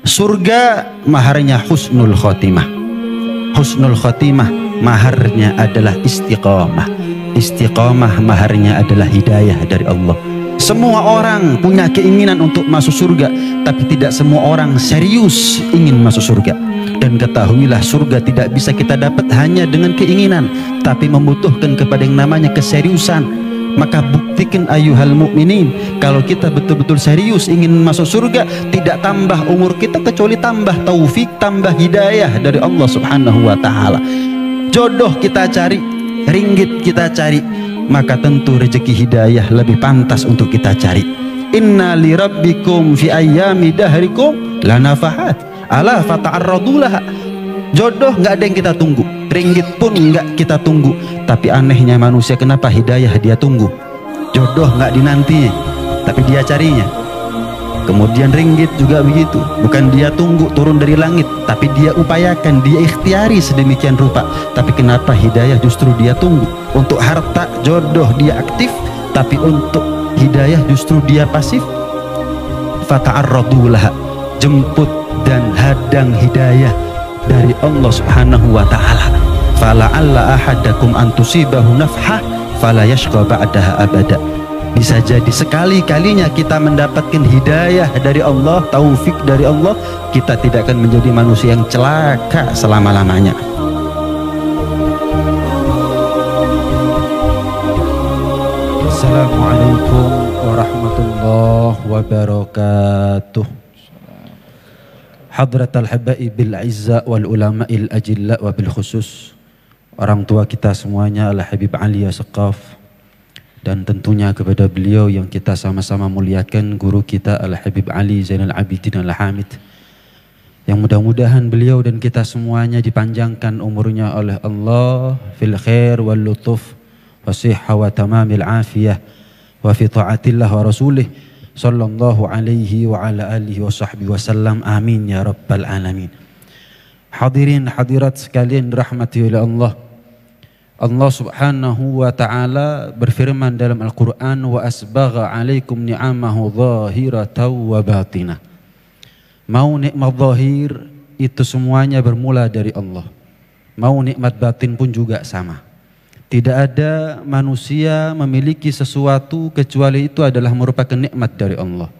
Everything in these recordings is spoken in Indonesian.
Surga maharnya husnul khotimah. Husnul khotimah maharnya adalah istiqomah, istiqomah. maharnya adalah hidayah dari Allah. Semua orang punya keinginan untuk masuk surga, tapi tidak semua orang serius ingin masuk surga. Dan ketahuilah surga tidak bisa kita dapat hanya dengan keinginan, tapi membutuhkan kepada yang namanya keseriusan maka buktikan ayuhal mukminin kalau kita betul-betul serius ingin masuk surga tidak tambah umur kita kecuali tambah taufik tambah hidayah dari Allah subhanahu wa ta'ala jodoh kita cari ringgit kita cari maka tentu rezeki hidayah lebih pantas untuk kita cari inna li rabbikum fi ayyami dahrikum lanafahat ala fata'arradulah jodoh nggak ada yang kita tunggu ringgit pun nggak kita tunggu tapi anehnya manusia kenapa hidayah dia tunggu? Jodoh nggak dinanti, tapi dia carinya. Kemudian ringgit juga begitu. Bukan dia tunggu turun dari langit, tapi dia upayakan, dia ikhtiari sedemikian rupa. Tapi kenapa hidayah justru dia tunggu? Untuk harta, jodoh dia aktif, tapi untuk hidayah justru dia pasif. Fata'arradu laha jemput dan hadang hidayah dari Allah Subhanahu wa taala fala'alla ahadakum antusibahu nafhah fala yashqa ba'daha abada bisa jadi sekali-kalinya kita mendapatkan hidayah dari Allah, taufik dari Allah, kita tidak akan menjadi manusia yang celaka selama-lamanya. Assalamualaikum warahmatullahi wabarakatuh. Hadratal habaib bil izza wal al ajilla wa bil khusus orang tua kita semuanya Al Habib Ali Asqaf dan tentunya kepada beliau yang kita sama-sama muliakan guru kita Al Habib Ali Zainal Abidin Al Hamid yang mudah-mudahan beliau dan kita semuanya dipanjangkan umurnya oleh Allah fil khair wal lutuf wa sihha wa tamamil afiyah wa fi taatillah wa rasulih sallallahu alaihi wa ala alihi wa sahbihi wasallam amin ya rabbal alamin hadirin hadirat sekalian rahmati oleh Allah Allah Subhanahu wa taala berfirman dalam Al-Qur'an wa asbagha 'alaikum ni'amahu zahiratan wa batina. Mau nikmat zahir itu semuanya bermula dari Allah. Mau nikmat batin pun juga sama. Tidak ada manusia memiliki sesuatu kecuali itu adalah merupakan nikmat dari Allah.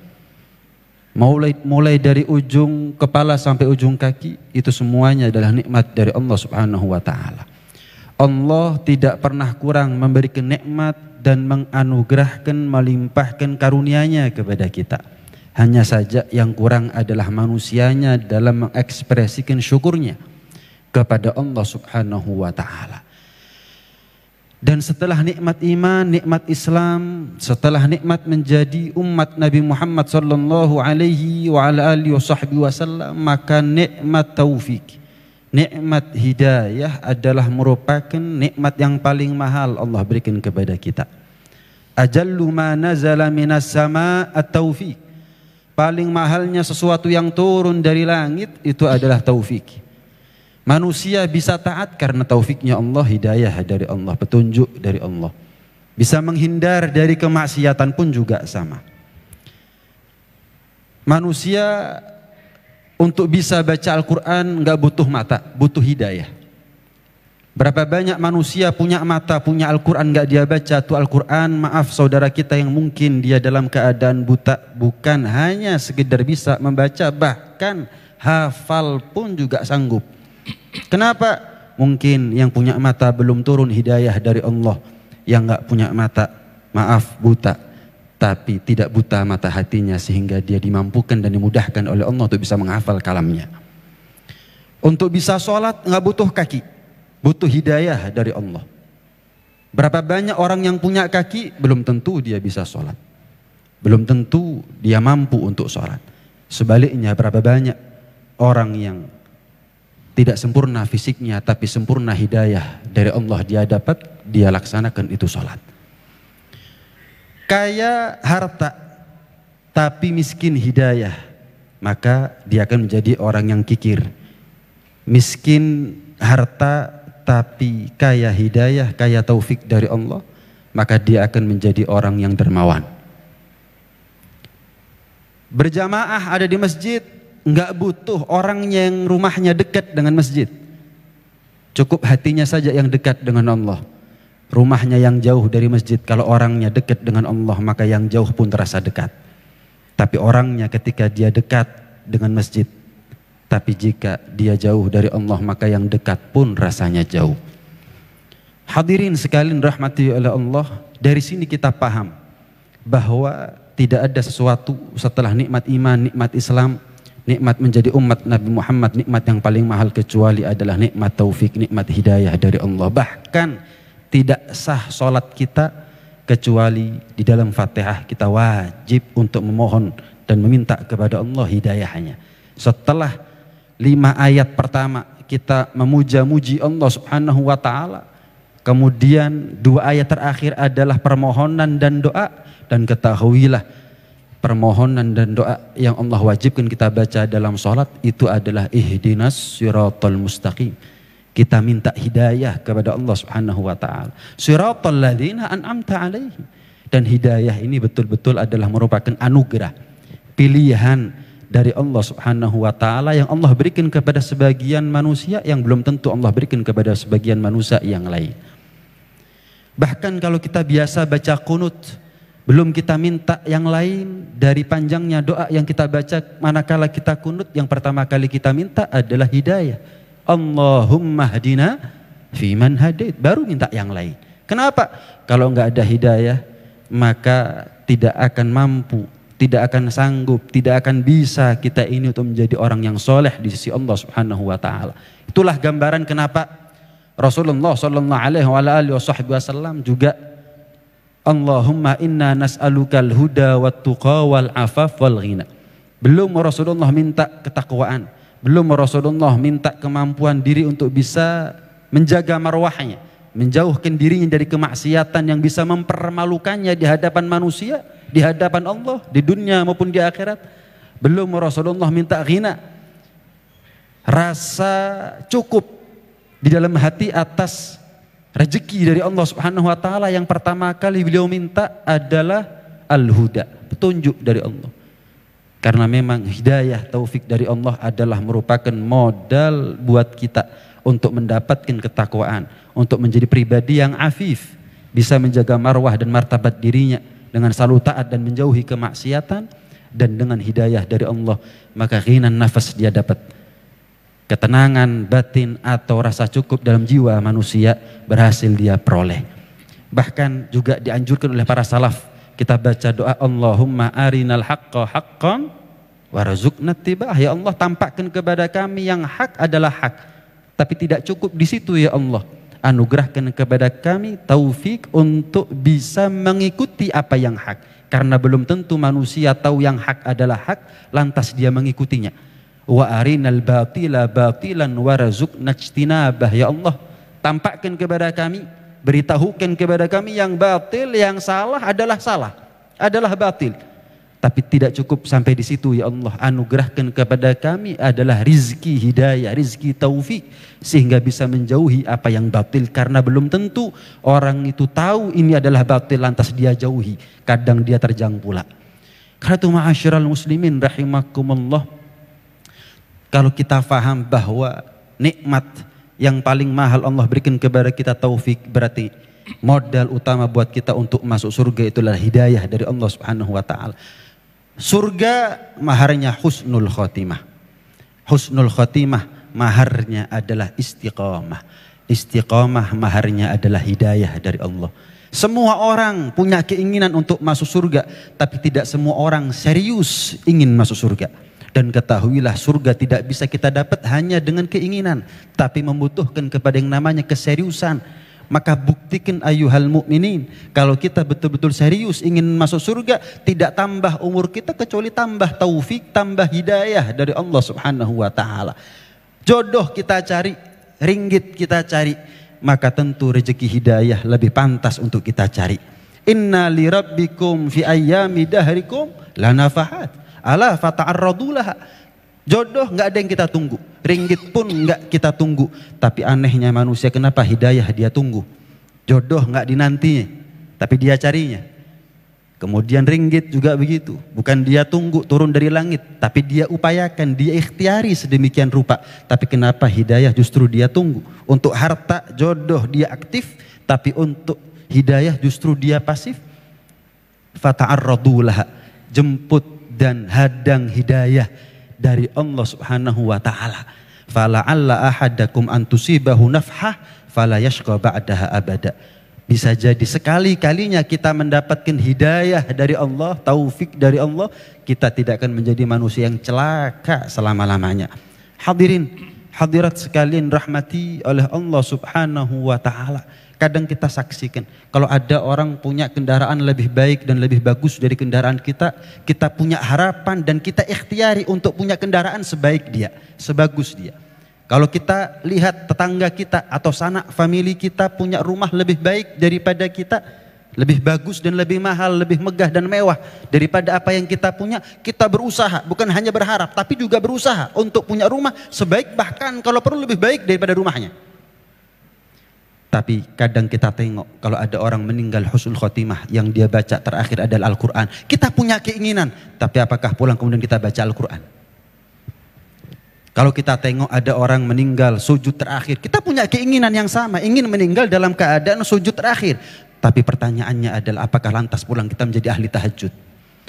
Mulai, mulai dari ujung kepala sampai ujung kaki itu semuanya adalah nikmat dari Allah Subhanahu wa taala. Allah tidak pernah kurang memberikan nikmat dan menganugerahkan melimpahkan karunia-Nya kepada kita. Hanya saja yang kurang adalah manusianya dalam mengekspresikan syukurnya kepada Allah Subhanahu wa taala. Dan setelah nikmat iman, nikmat Islam, setelah nikmat menjadi umat Nabi Muhammad sallallahu alaihi wa ala alihi wasallam, maka nikmat taufik nikmat hidayah adalah merupakan nikmat yang paling mahal Allah berikan kepada kita. Ajallu ma nazala minas sama at Paling mahalnya sesuatu yang turun dari langit itu adalah taufik. Manusia bisa taat karena taufiknya Allah, hidayah dari Allah, petunjuk dari Allah. Bisa menghindar dari kemaksiatan pun juga sama. Manusia untuk bisa baca Al-Quran nggak butuh mata, butuh hidayah. Berapa banyak manusia punya mata, punya Al-Quran nggak dia baca tuh Al-Quran. Maaf saudara kita yang mungkin dia dalam keadaan buta bukan hanya sekedar bisa membaca, bahkan hafal pun juga sanggup. Kenapa? Mungkin yang punya mata belum turun hidayah dari Allah, yang nggak punya mata, maaf buta tapi tidak buta mata hatinya sehingga dia dimampukan dan dimudahkan oleh Allah untuk bisa menghafal kalamnya. Untuk bisa sholat nggak butuh kaki, butuh hidayah dari Allah. Berapa banyak orang yang punya kaki belum tentu dia bisa sholat, belum tentu dia mampu untuk sholat. Sebaliknya berapa banyak orang yang tidak sempurna fisiknya tapi sempurna hidayah dari Allah dia dapat dia laksanakan itu sholat kaya harta tapi miskin hidayah, maka dia akan menjadi orang yang kikir. Miskin harta tapi kaya hidayah, kaya taufik dari Allah, maka dia akan menjadi orang yang dermawan. Berjamaah ada di masjid, nggak butuh orang yang rumahnya dekat dengan masjid. Cukup hatinya saja yang dekat dengan Allah rumahnya yang jauh dari masjid kalau orangnya dekat dengan Allah maka yang jauh pun terasa dekat tapi orangnya ketika dia dekat dengan masjid tapi jika dia jauh dari Allah maka yang dekat pun rasanya jauh hadirin sekalian rahmati oleh Allah dari sini kita paham bahwa tidak ada sesuatu setelah nikmat iman, nikmat Islam, nikmat menjadi umat Nabi Muhammad, nikmat yang paling mahal kecuali adalah nikmat taufik, nikmat hidayah dari Allah. Bahkan tidak sah sholat kita kecuali di dalam fatihah kita wajib untuk memohon dan meminta kepada Allah hidayahnya. Setelah lima ayat pertama kita memuja-muji Allah subhanahu wa ta'ala. Kemudian dua ayat terakhir adalah permohonan dan doa. Dan ketahuilah permohonan dan doa yang Allah wajibkan kita baca dalam sholat itu adalah ihdinas siratul mustaqim. Kita minta hidayah kepada Allah Subhanahu wa taala. Siratal ladzina an'amta alaihim. Dan hidayah ini betul-betul adalah merupakan anugerah, pilihan dari Allah Subhanahu wa taala yang Allah berikan kepada sebagian manusia yang belum tentu Allah berikan kepada sebagian manusia yang lain. Bahkan kalau kita biasa baca kunut, belum kita minta yang lain dari panjangnya doa yang kita baca manakala kita kunut yang pertama kali kita minta adalah hidayah Allahumma hadina man hadait. Baru minta yang lain. Kenapa? Kalau enggak ada hidayah, maka tidak akan mampu, tidak akan sanggup, tidak akan bisa kita ini untuk menjadi orang yang soleh di sisi Allah Subhanahu wa taala. Itulah gambaran kenapa Rasulullah sallallahu alaihi wasallam juga Allahumma inna nas'alukal huda wat tuqa wal afaf wal ghina. Belum Rasulullah minta ketakwaan, belum Rasulullah minta kemampuan diri untuk bisa menjaga marwahnya, menjauhkan dirinya dari kemaksiatan yang bisa mempermalukannya di hadapan manusia, di hadapan Allah, di dunia maupun di akhirat. Belum Rasulullah minta ghina, rasa cukup di dalam hati atas rezeki dari Allah Subhanahu wa taala yang pertama kali beliau minta adalah al-huda, petunjuk dari Allah. Karena memang hidayah taufik dari Allah adalah merupakan modal buat kita untuk mendapatkan ketakwaan, untuk menjadi pribadi yang afif, bisa menjaga marwah dan martabat dirinya dengan selalu taat dan menjauhi kemaksiatan dan dengan hidayah dari Allah maka ghinan nafas dia dapat ketenangan batin atau rasa cukup dalam jiwa manusia berhasil dia peroleh bahkan juga dianjurkan oleh para salaf kita baca doa Allahumma arinal haqqa haqqan warzuqna tibah. Ya Allah tampakkan kepada kami yang hak adalah hak. Tapi tidak cukup di situ ya Allah. Anugerahkan kepada kami taufik untuk bisa mengikuti apa yang hak. Karena belum tentu manusia tahu yang hak adalah hak, lantas dia mengikutinya. Wa arinal batila batilan warzuqna ijtinabah. Ya Allah, tampakkan kepada kami beritahukan kepada kami yang batil, yang salah adalah salah, adalah batil. Tapi tidak cukup sampai di situ ya Allah anugerahkan kepada kami adalah rizki hidayah, rizki taufik sehingga bisa menjauhi apa yang batil karena belum tentu orang itu tahu ini adalah batil lantas dia jauhi. Kadang dia terjang pula. Karena itu ma'asyiral muslimin rahimakumullah kalau kita faham bahwa nikmat yang paling mahal Allah berikan kepada kita taufik berarti modal utama buat kita untuk masuk surga itulah hidayah dari Allah Subhanahu wa taala. Surga maharnya husnul khotimah. Husnul khotimah maharnya adalah istiqamah. Istiqamah maharnya adalah hidayah dari Allah. Semua orang punya keinginan untuk masuk surga, tapi tidak semua orang serius ingin masuk surga. Dan ketahuilah surga tidak bisa kita dapat hanya dengan keinginan. Tapi membutuhkan kepada yang namanya keseriusan. Maka buktikan ayuhal mukminin Kalau kita betul-betul serius ingin masuk surga Tidak tambah umur kita kecuali tambah taufik Tambah hidayah dari Allah subhanahu wa ta'ala Jodoh kita cari Ringgit kita cari Maka tentu rezeki hidayah lebih pantas untuk kita cari Inna li rabbikum fi ayyami dahrikum lanafahat Ala fata'arradulah. Jodoh nggak ada yang kita tunggu. Ringgit pun nggak kita tunggu. Tapi anehnya manusia kenapa hidayah dia tunggu. Jodoh nggak dinantinya. Tapi dia carinya. Kemudian ringgit juga begitu. Bukan dia tunggu turun dari langit. Tapi dia upayakan, dia ikhtiari sedemikian rupa. Tapi kenapa hidayah justru dia tunggu. Untuk harta, jodoh dia aktif. Tapi untuk hidayah justru dia pasif. Fata'arradulah. Jemput dan hadang hidayah dari Allah Subhanahu wa taala. Fala alla ahadakum antusibahu nafhah fala yashqa ba'daha abada. Bisa jadi sekali-kalinya kita mendapatkan hidayah dari Allah, taufik dari Allah, kita tidak akan menjadi manusia yang celaka selama-lamanya. Hadirin, hadirat sekalian rahmati oleh Allah Subhanahu wa taala. Kadang kita saksikan, kalau ada orang punya kendaraan lebih baik dan lebih bagus dari kendaraan kita, kita punya harapan dan kita ikhtiari untuk punya kendaraan sebaik dia, sebagus dia. Kalau kita lihat tetangga kita atau sanak famili kita punya rumah lebih baik daripada kita, lebih bagus dan lebih mahal, lebih megah dan mewah daripada apa yang kita punya, kita berusaha, bukan hanya berharap, tapi juga berusaha untuk punya rumah sebaik bahkan kalau perlu lebih baik daripada rumahnya. Tapi kadang kita tengok kalau ada orang meninggal husnul khotimah yang dia baca terakhir adalah Al-Quran. Kita punya keinginan. Tapi apakah pulang kemudian kita baca Al-Quran? Kalau kita tengok ada orang meninggal sujud terakhir. Kita punya keinginan yang sama. Ingin meninggal dalam keadaan sujud terakhir. Tapi pertanyaannya adalah apakah lantas pulang kita menjadi ahli tahajud?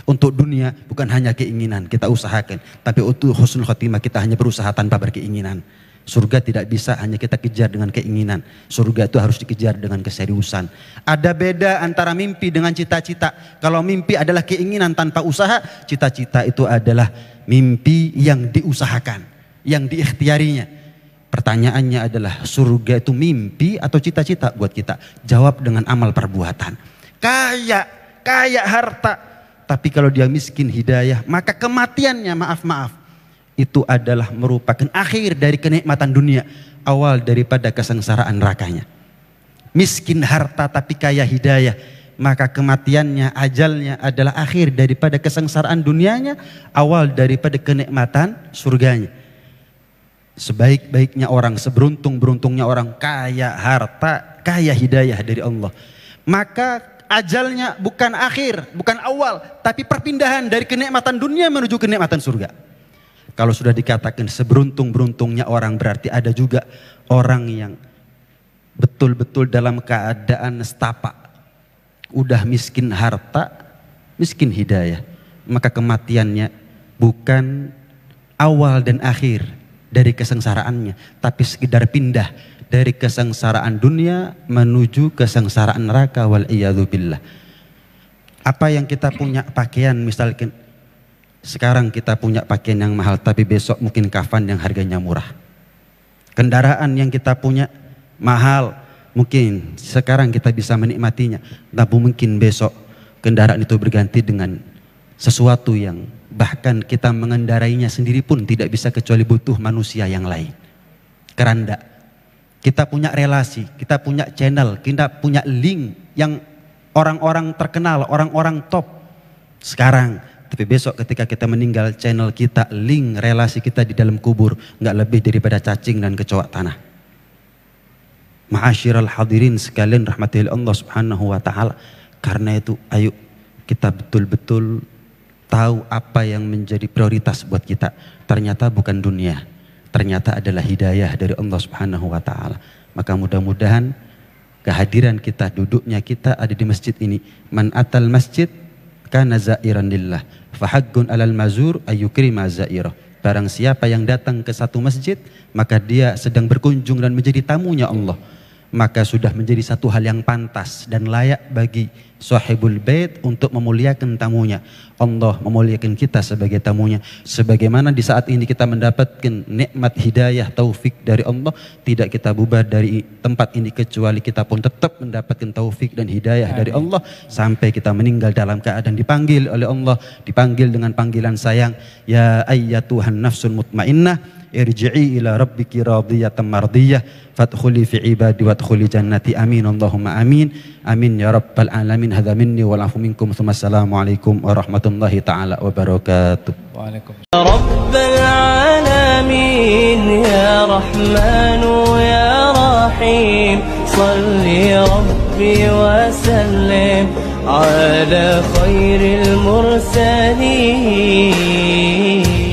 Untuk dunia bukan hanya keinginan kita usahakan. Tapi untuk husnul khotimah kita hanya berusaha tanpa berkeinginan. Surga tidak bisa hanya kita kejar dengan keinginan. Surga itu harus dikejar dengan keseriusan. Ada beda antara mimpi dengan cita-cita. Kalau mimpi adalah keinginan tanpa usaha, cita-cita itu adalah mimpi yang diusahakan, yang diikhtiarinya. Pertanyaannya adalah surga itu mimpi atau cita-cita buat kita? Jawab dengan amal perbuatan. Kaya, kaya harta. Tapi kalau dia miskin hidayah, maka kematiannya maaf-maaf itu adalah merupakan akhir dari kenikmatan dunia, awal daripada kesengsaraan nerakanya. Miskin harta tapi kaya hidayah, maka kematiannya, ajalnya adalah akhir daripada kesengsaraan dunianya, awal daripada kenikmatan surganya. Sebaik-baiknya orang, seberuntung-beruntungnya orang, kaya harta, kaya hidayah dari Allah. Maka ajalnya bukan akhir, bukan awal, tapi perpindahan dari kenikmatan dunia menuju kenikmatan surga. Kalau sudah dikatakan seberuntung-beruntungnya orang berarti ada juga orang yang betul-betul dalam keadaan nestapa. Udah miskin harta, miskin hidayah. Maka kematiannya bukan awal dan akhir dari kesengsaraannya, tapi sekedar pindah dari kesengsaraan dunia menuju kesengsaraan neraka wal Apa yang kita punya pakaian misalkan sekarang kita punya pakaian yang mahal, tapi besok mungkin kafan yang harganya murah. Kendaraan yang kita punya mahal, mungkin sekarang kita bisa menikmatinya, tapi mungkin besok kendaraan itu berganti dengan sesuatu yang bahkan kita mengendarainya sendiri pun tidak bisa kecuali butuh manusia yang lain. Keranda, kita punya relasi, kita punya channel, kita punya link yang orang-orang terkenal, orang-orang top. Sekarang tapi besok ketika kita meninggal channel kita, link relasi kita di dalam kubur nggak lebih daripada cacing dan kecoak tanah. Ma'asyiral hadirin sekalian rahmatil Allah subhanahu wa ta'ala. Karena itu ayo kita betul-betul tahu apa yang menjadi prioritas buat kita. Ternyata bukan dunia. Ternyata adalah hidayah dari Allah subhanahu wa ta'ala. Maka mudah-mudahan kehadiran kita, duduknya kita ada di masjid ini. Man atal masjid kana zairan lillah fahaqqun alal mazur ayyukrima zairah barang siapa yang datang ke satu masjid maka dia sedang berkunjung dan menjadi tamunya Allah maka sudah menjadi satu hal yang pantas dan layak bagi sahibul bait untuk memuliakan tamunya. Allah memuliakan kita sebagai tamunya. Sebagaimana di saat ini kita mendapatkan nikmat hidayah taufik dari Allah, tidak kita bubar dari tempat ini kecuali kita pun tetap mendapatkan taufik dan hidayah Amin. dari Allah sampai kita meninggal dalam keadaan dipanggil oleh Allah, dipanggil dengan panggilan sayang, ya ayyatuhan nafsul mutmainnah ارجعي إلى ربك راضية مرضية فادخلي في عبادي وادخلي جنتي آمين اللهم آمين آمين يا رب العالمين هذا مني والعفو منكم ثم السلام عليكم ورحمة الله تعالى وبركاته وعليكم يا رب العالمين يا رحمن يا رحيم صلي ربي وسلم على خير المرسلين